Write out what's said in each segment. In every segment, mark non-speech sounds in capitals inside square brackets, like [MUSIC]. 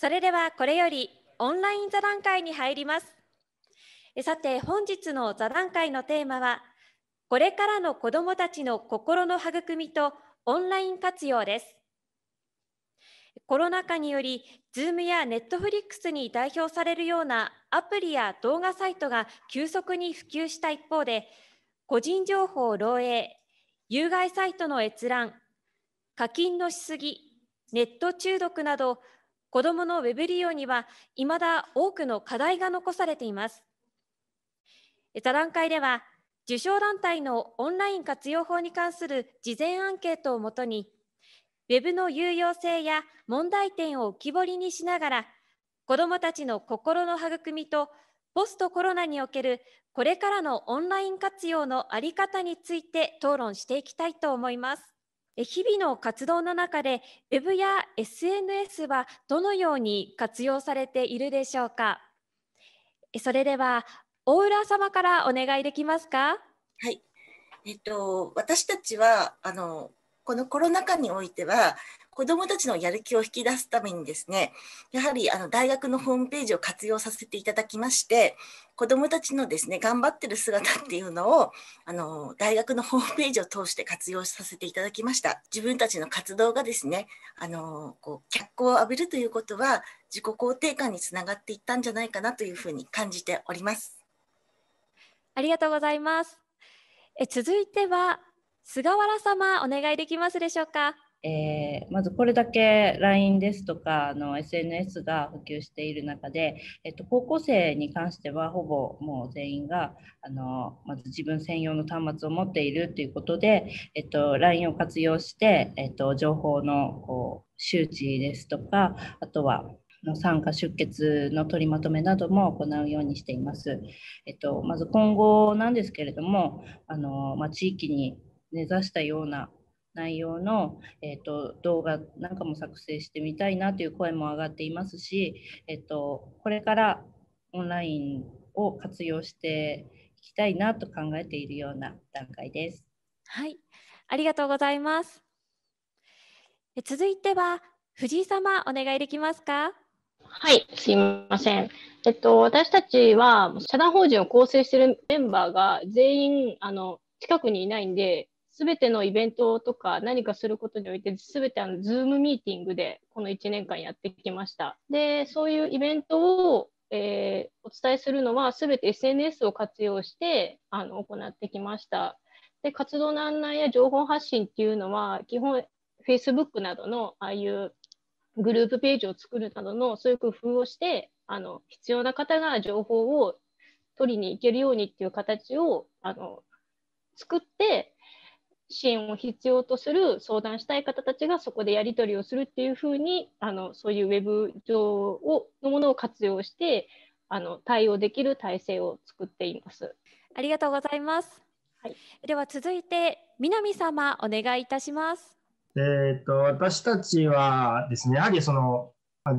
それではこれよりオンライン座談会に入ります。さて本日の座談会のテーマはこれからの子どもたちの心の育みとオンライン活用です。コロナ禍により Zoom や Netflix に代表されるようなアプリや動画サイトが急速に普及した一方で個人情報漏洩有害サイトの閲覧課金のしすぎネット中毒など子どものウェブ利用には、いまだ多くの課題が残されています。座談会では、受賞団体のオンライン活用法に関する事前アンケートをもとに、ウェブの有用性や問題点を浮き彫りにしながら、子どもたちの心の育みと、ポストコロナにおけるこれからのオンライン活用の在り方について討論していきたいと思います。日々の活動の中でウェブや SNS はどのように活用されているでしょうかそれでは大浦様からお願いできますかはいえっと私たちはあのこのコロナ禍においては子どもたちのやる気を引き出すためにですね、やはりあの大学のホームページを活用させていただきまして、子どもたちのですね、頑張ってる姿っていうのを、あの、大学のホームページを通して活用させていただきました。自分たちの活動がですね、あの、こう、脚光を浴びるということは、自己肯定感につながっていったんじゃないかなというふうに感じております。ありがとうございます。え続いては菅原様お願いできますでしょうか。えー、まずこれだけ LINE ですとかの SNS が普及している中で、えっと、高校生に関してはほぼもう全員があのまず自分専用の端末を持っているということで、えっと、LINE を活用して、えっと、情報のこう周知ですとかあとはの参加出血の取りまとめなども行うようにしています。えっと、まず今後なんですけれどもあの、まあ、地域に根ざしたような内容の、えーと、動画なんかも作成してみたいなという声も上がっていますし、えーと、これからオンラインを活用していきたいなと考えているような段階です。はい、ありがとうございます。続いては藤井様お願いできますか。はい、すみません。えっと、私たちは社団法人を構成しているメンバーが全員あの近くにいないんで、全てのイベントとか何かすることにおいて、全てあの Zoom ミーティングでこの1年間やってきました。で、そういうイベントを、えー、お伝えするのは、全て SNS を活用してあの行ってきました。で、活動の案内や情報発信っていうのは、基本 Facebook などのああいうグループページを作るなどのそういう工夫をしてあの必要な方が情報を取りに行けるようにっていう形をあの作って支援を必要とする相談したい方たちがそこでやり取りをするっていうふうにあのそういうウェブ上をのものを活用してあの対応できる体制を作っています。ありがとうございます。はい、では続いて南様お願いいたします。えっと私たちはですねやはりその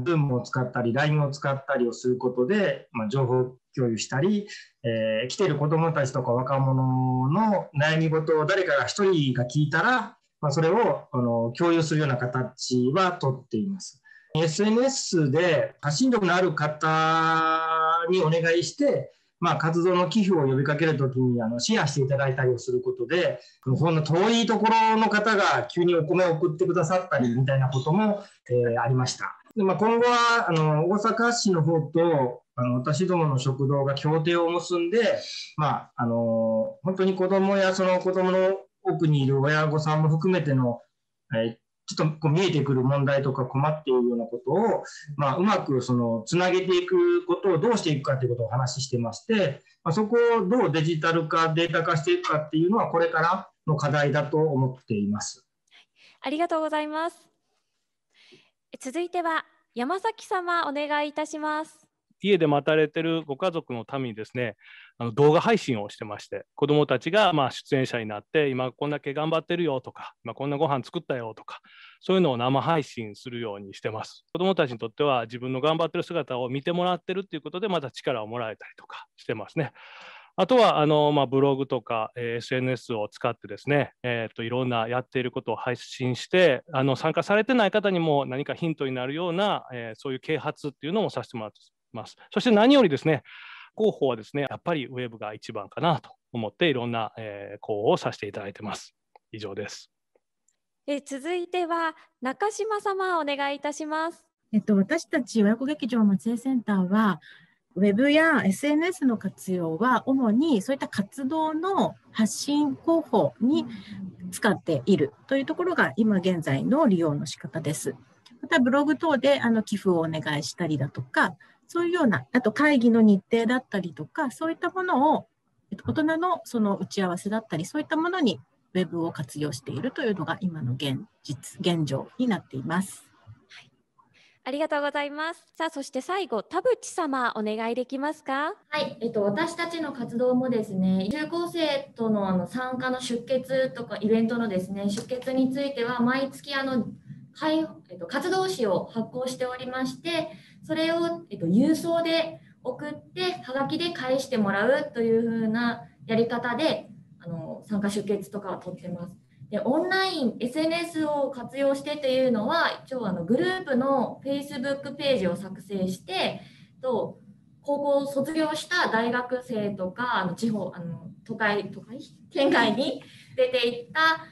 z o o を使ったり LINE を使ったりをすることで、まあ、情報共有したり、えー、来ている子どもたちとか若者の悩み事を誰かが一人が聞いたら、まあ、それをあの共有するような形はとっています。SNS で発信力のある方にお願いして、まあ、活動の寄付を呼びかけるときにあのシェアしていただいたりをすることで、そんな遠いところの方が急にお米を送ってくださったりみたいなことも、えー、ありました。でまあ、今後はあの大阪市の方とあの私どもの食堂が協定を結んで、まあ、あの本当に子どもやその子どもの奥にいる親御さんも含めての、えちょっとこう見えてくる問題とか困っているようなことを、まあ、うまくそのつなげていくことをどうしていくかということをお話ししてまして、まあ、そこをどうデジタル化データ化していくかっていうのはこれからの課題だと思っています。ありがとうございます。続いては山崎様お願いいたします家で待たれてるご家族のためにですねあの動画配信をしてまして子どもたちがまあ出演者になって今こんだけ頑張ってるよとか今こんなご飯作ったよとかそういうのを生配信するようにしてます子どもたちにとっては自分の頑張ってる姿を見てもらってるっていうことでまた力をもらえたりとかしてますねあとはあの、まあ、ブログとか、えー、SNS を使ってですね、えーと、いろんなやっていることを配信してあの参加されてない方にも何かヒントになるような、えー、そういう啓発っていうのもさせてもらってます。そして何よりですね広報はですねやっぱりウェブが一番かなと思っていろんな、えー、広報をさせていただいてます。以上です。え続いては中島様お願いいたします。えっと、私たち親子劇場松江センターはウェブや SNS の活用は主にそういった活動の発信広報に使っているというところが今現在の利用の仕方です。またブログ等であの寄付をお願いしたりだとか、そういうような、あと会議の日程だったりとか、そういったものを大人のその打ち合わせだったり、そういったものに Web を活用しているというのが今の現実、現状になっています。ありがとうございます。さあ、そして最後、田淵様、お願いできますか。はい、えっと、私たちの活動もですね、中高生とのあの参加の出血とかイベントのですね、出血については、毎月あの、はい、えっと、活動紙を発行しておりまして、それを、えっと、郵送で送って、はがきで返してもらうというふうなやり方で、あの、参加出血とかは取ってます。でオンライン SNS を活用してというのは一応あのグループの Facebook ページを作成してと高校を卒業した大学生とかあの地方あの都会都会県外に [LAUGHS] 出ていった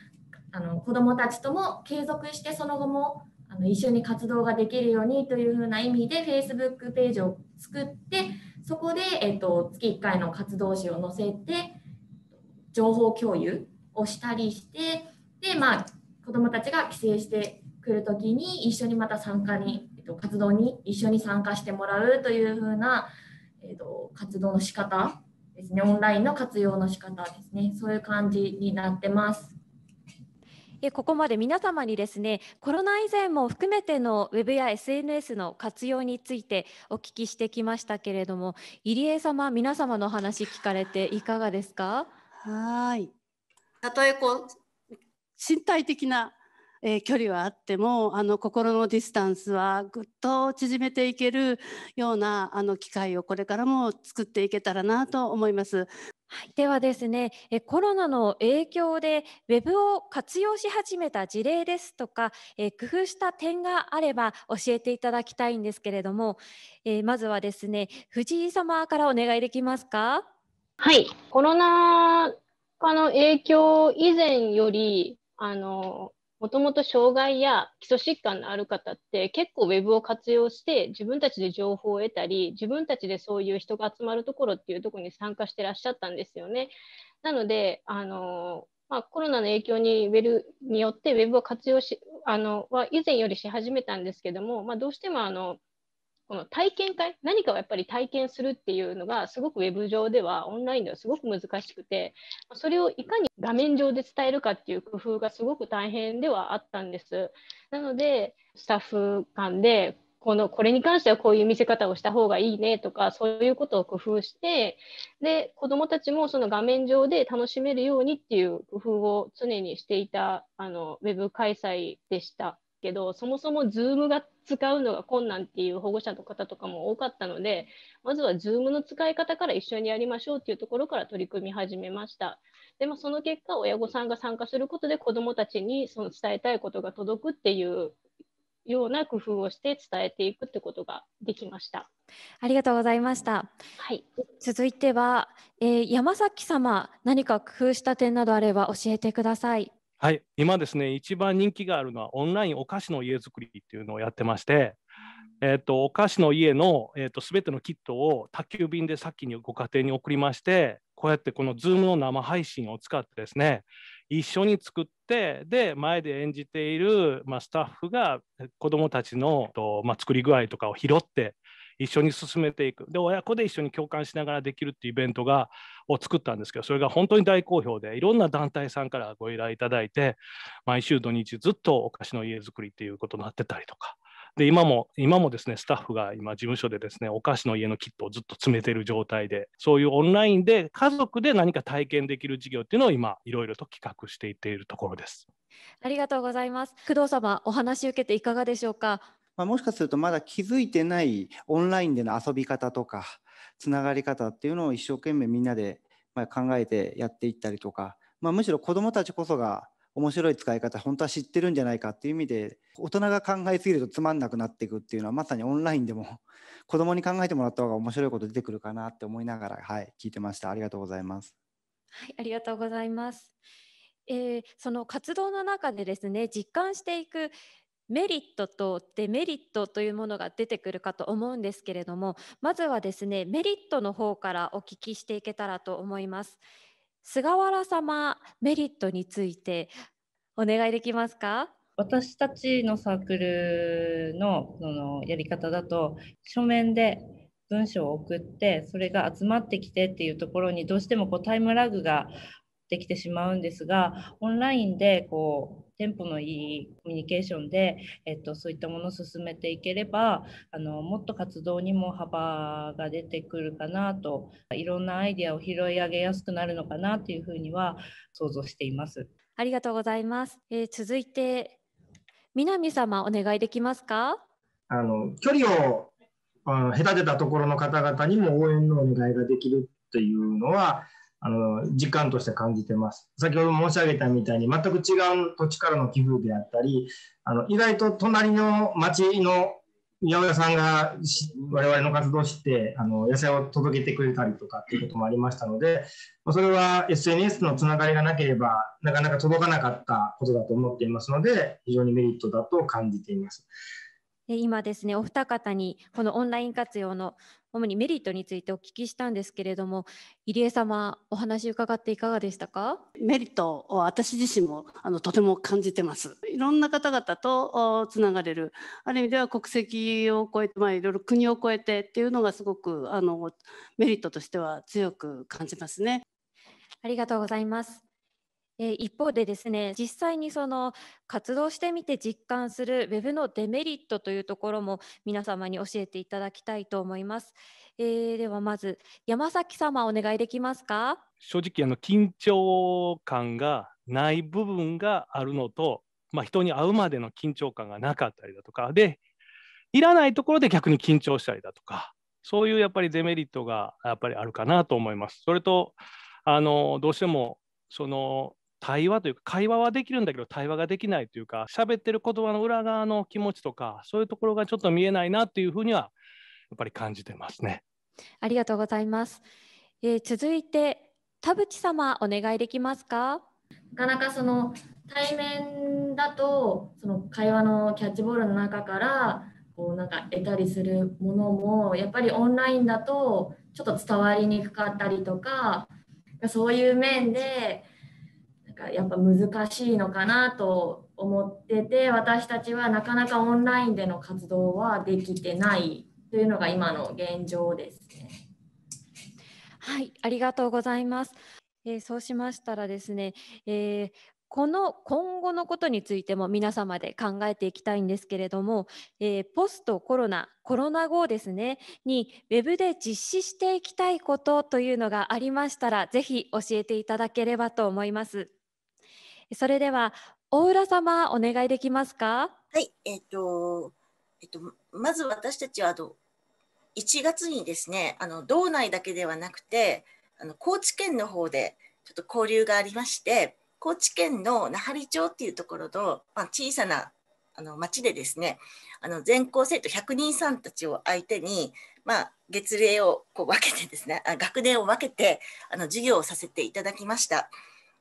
あの子どもたちとも継続してその後もあの一緒に活動ができるようにというふうな意味で Facebook ページを作ってそこで、えっと、月1回の活動誌を載せて情報共有をしたりしてで、まあ、子どもたちが帰省してくるときに一緒にまた参加に、えっと、活動に一緒に参加してもらうというふうな、えっと、活動の仕方ですねオンラインの活用の仕方ですねそういう感じになってます。ここまで皆様にですねコロナ以前も含めてのウェブや SNS の活用についてお聞きしてきましたけれども入江様皆様の話聞かれていかがですかはいたとえこう身体的な、えー、距離はあってもあの心のディスタンスはぐっと縮めていけるようなあの機会をこれからも作っていけたらなと思います。はい、ではですねえコロナの影響で web を活用し始めた事例ですとかえ工夫した点があれば教えていただきたいんですけれども、えまずはですね藤井様からお願いできますかはいコロナ化の影響以前より、あの、もともと障害や基礎疾患のある方って結構ウェブを活用して自分たちで情報を得たり自分たちでそういう人が集まるところっていうところに参加してらっしゃったんですよね。なのであの、まあ、コロナの影響にウェルによってウェブを活用しあのは以前よりし始めたんですけども、まあ、どうしてもあのこの体験会何かをやっぱり体験するっていうのがすごくウェブ上ではオンラインではすごく難しくてそれをいかに画面上で伝えるかっていう工夫がすごく大変ではあったんですなのでスタッフ間でこのこれに関してはこういう見せ方をした方がいいねとかそういうことを工夫してで子どもたちもその画面上で楽しめるようにっていう工夫を常にしていたあのウェブ開催でしたけどそもそも Zoom が使うのが困難っていう保護者の方とかも多かったので、まずは Zoom の使い方から一緒にやりましょうっていうところから取り組み始めました。でまあ、その結果、親御さんが参加することで子どもたちにその伝えたいことが届くっていうような工夫をして伝えていくってことができました。ありがとうございました。はい、続いては、えー、山崎様、何か工夫した点などあれば教えてください。はい、今ですね、一番人気があるのはオンラインお菓子の家作りっていうのをやってまして、えー、とお菓子の家のすべ、えー、てのキットを宅急便でさっきにご家庭に送りまして、こうやってこの Zoom の生配信を使ってですね、一緒に作って、で、前で演じている、まあ、スタッフが子どもたちのと、まあ、作り具合とかを拾って、一緒に進めていくで親子で一緒に共感しながらできるっていうイベントがを作ったんですけどそれが本当に大好評でいろんな団体さんからご依頼いただいて毎週土日ずっとお菓子の家づくりっていうことになってたりとか。で今も今もですねスタッフが今事務所でですねお菓子の家のキットをずっと詰めている状態でそういうオンラインで家族で何か体験できる事業っていうのを今いろいろと企画していっているところです。ありがとうございます工藤様お話受けていかがでしょうかまあ、もしかするとまだ気づいてないオンラインでの遊び方とかつながり方っていうのを一生懸命みんなで考えてやっていったりとか、まあ、むしろ子どもたちこそが面白い使い方本当は知ってるんじゃないかっていう意味で大人が考えすぎるとつまんなくなっていくっていうのはまさにオンラインでも [LAUGHS] 子どもに考えてもらった方が面白いこと出てくるかなって思いながら、はい、聞いてましたありがとうございます。はい、ありがとうございます。えー、その活動の中でですね実感していくメリットとデメリットというものが出てくるかと思うんですけれどもまずはですねメリットの方からお聞きしていけたらと思います菅原様メリットについてお願いできますか私たちのサークルのそのやり方だと書面で文章を送ってそれが集まってきてっていうところにどうしてもこうタイムラグができてしまうんですがオンラインでこうテンポのいいコミュニケーションで、えっと、そういったものを進めていければあのもっと活動にも幅が出てくるかなといろんなアイデアを拾い上げやすくなるのかなというふうには想像しています。ありがとうございます。えー、続いて南様お願いできますか。あの距離をあの隔てたところの方々にも応援のお願いができるっていうのはあの実感として感じてます。先ほど申し上げたみたいに全く違う土地からの寄付であったりあの意外と隣の町の八百屋さんが我々の活動を知ってあの野菜を届けてくれたりとかっていうこともありましたのでそれは SNS のつながりがなければなかなか届かなかったことだと思っていますので非常にメリットだと感じています。で今ですねお二方にこのオンライン活用の主にメリットについてお聞きしたんですけれども入江様お話伺っていかがでしたかメリットを私自身もあのとても感じてますいろんな方々とつながれるある意味では国籍を超えて、まあ、いろいろ国を超えてっていうのがすごくあのメリットとしては強く感じますねありがとうございますえー、一方でですね実際にその活動してみて実感する Web のデメリットというところも皆様に教えていただきたいと思います。えー、ではまず山崎様お願いできますか正直あの緊張感がない部分があるのと、まあ、人に会うまでの緊張感がなかったりだとかでいらないところで逆に緊張したりだとかそういうやっぱりデメリットがやっぱりあるかなと思います。それとあのどうしてもその対話というか会話はできるんだけど対話ができないというか喋ってる言葉の裏側の気持ちとかそういうところがちょっと見えないなというふうにはやっぱり感じてますね。ありがとうございます。えー、続いて田淵様お願いできますか。なかなかその対面だとその会話のキャッチボールの中からこうなんか得たりするものもやっぱりオンラインだとちょっと伝わりにくかったりとかそういう面でかやっぱ難しいのかなと思ってて私たちはなかなかオンラインでの活動はできてないというのが今の現状ですね。はいありがとうございます。えー、そうしましたらですね、えー、この今後のことについても皆様で考えていきたいんですけれども、えー、ポストコロナコロナ後ですねにウェブで実施していきたいことというのがありましたらぜひ教えていただければと思います。それでは大浦様お願いできますか。はい、えっ、ー、と、えっ、ー、と、まず私たちはあの一月にですね、あの道内だけではなくて、あの高知県の方でちょっと交流がありまして、高知県の那覇里町っていうところと、まあ、小さなあの町でですね、あの全校生徒百人さんたちを相手に、まあ、月齢をこう分けてですね、あ学年を分けてあの授業をさせていただきました。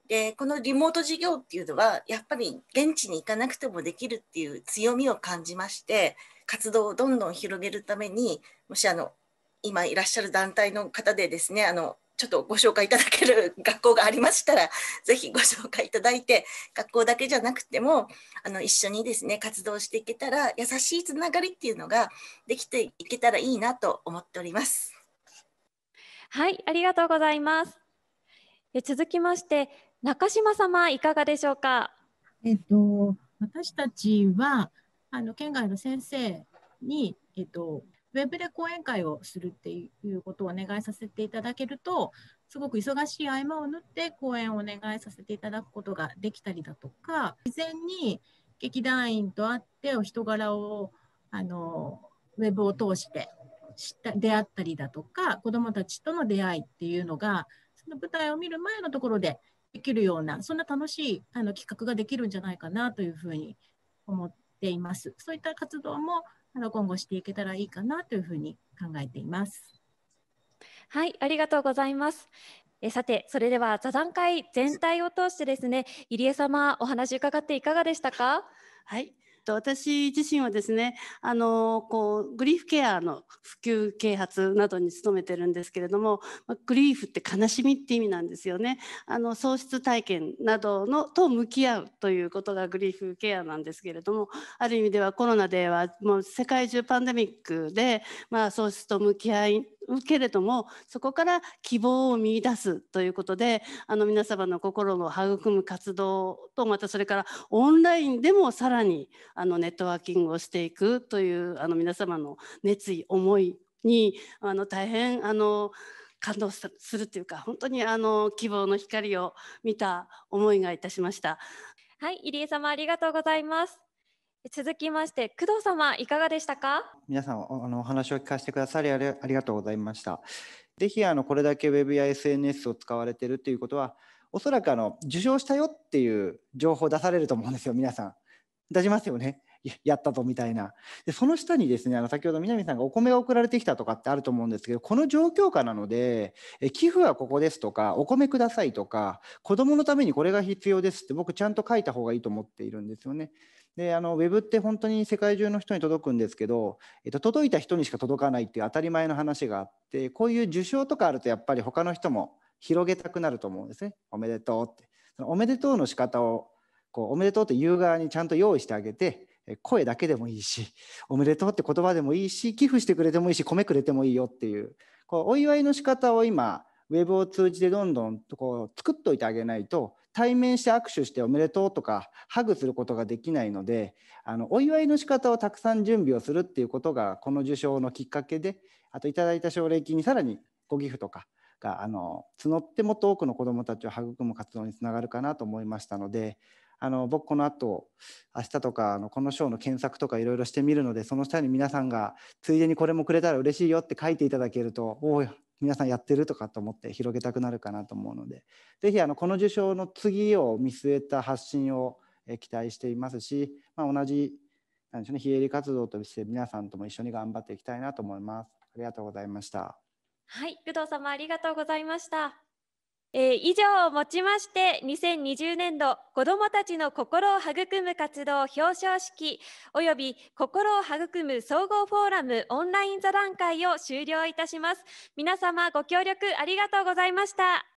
でこのリモート授業っていうのはやっぱり現地に行かなくてもできるっていう強みを感じまして活動をどんどん広げるためにもしあの今いらっしゃる団体の方でですねあのちょっとご紹介いただける [LAUGHS] 学校がありましたら是非ご紹介いただいて学校だけじゃなくてもあの一緒にですね活動していけたら優しいつながりっていうのができていけたらいいなと思っております。はい、ありがとうございます。続きまして、中島様いかがでしょうか。えっと私たちはあの県外の先生にえっとウェブで講演会をするっていうことをお願いさせていただけるとすごく忙しい合間を縫って講演をお願いさせていただくことができたりだとか事前に劇団員と会ってお人柄をあのウェブを通して知った出会ったりだとか子どもたちとの出会いっていうのがその舞台を見る前のところでできるような、そんな楽しいあの企画ができるんじゃないかなというふうに思っています。そういった活動もあの今後していけたらいいかなというふうに考えています。はい、ありがとうございます。えさて、それでは座談会全体を通してですね、入江様、お話伺っていかがでしたか。はい、と、私自身はですねあのこうグリーフケアの普及啓発などに努めてるんですけれどもグリーフって悲しみって意味なんですよねあの喪失体験などのと向き合うということがグリーフケアなんですけれどもある意味ではコロナではもう世界中パンデミックで、まあ、喪失と向き合いけれどもそこから希望を見いだすということであの皆様の心を育む活動とまたそれからオンラインでもさらにあのネットワーキングをしていくというあの皆様の熱意思いにあの大変あの感動するというか本当にあの希望の光を見た思いがいたしました。はい、入江様ありがとうございます。続きまして工藤様いかがでしたか皆さんあのお話を聞かせてくださりありがとうございましたぜひあのこれだけウェブや SNS を使われてるっていうことはおそらくあの受賞したよっていう情報出されると思うんですよ皆さん出しますよねやったぞみたいなでその下にですねあの先ほど南さんがお米が送られてきたとかってあると思うんですけどこの状況下なのでえ寄付はここですとかお米くださいとか子どものためにこれが必要ですって僕ちゃんと書いた方がいいと思っているんですよね。であのウェブって本当に世界中の人に届くんですけど、えっと、届いた人にしか届かないっていう当たり前の話があってこういう受賞とかあるとやっぱり他の人も広げたくなると思うんですねおめでとうってそのおめでとうの仕方をこうおめでとうって言う側にちゃんと用意してあげて声だけでもいいしおめでとうって言葉でもいいし寄付してくれてもいいし米くれてもいいよっていうこうお祝いの仕方を今ウェブを通じてどんどんこう作っといてあげないと対面して握手しておめでとうとかハグすることができないのであのお祝いの仕方をたくさん準備をするっていうことがこの受賞のきっかけであといただいた奨励金にさらにご寄付とかがあの募ってもっと多くの子どもたちを育む活動につながるかなと思いましたのであの僕この後明日とかあのこの賞の検索とかいろいろしてみるのでその下に皆さんがついでにこれもくれたら嬉しいよって書いていただけるとおお皆さんやってるとかと思って広げたくなるかなと思うので是非この受賞の次を見据えた発信を期待していますし、まあ、同じ何でしょうね非営利活動として皆さんとも一緒に頑張っていきたいなと思います。ありがとうございました。はい、工藤様ありがとうございました。えー、以上をもちまして2020年度子どもたちの心を育む活動表彰式および心を育む総合フォーラムオンライン座談会を終了いたします皆様ご協力ありがとうございました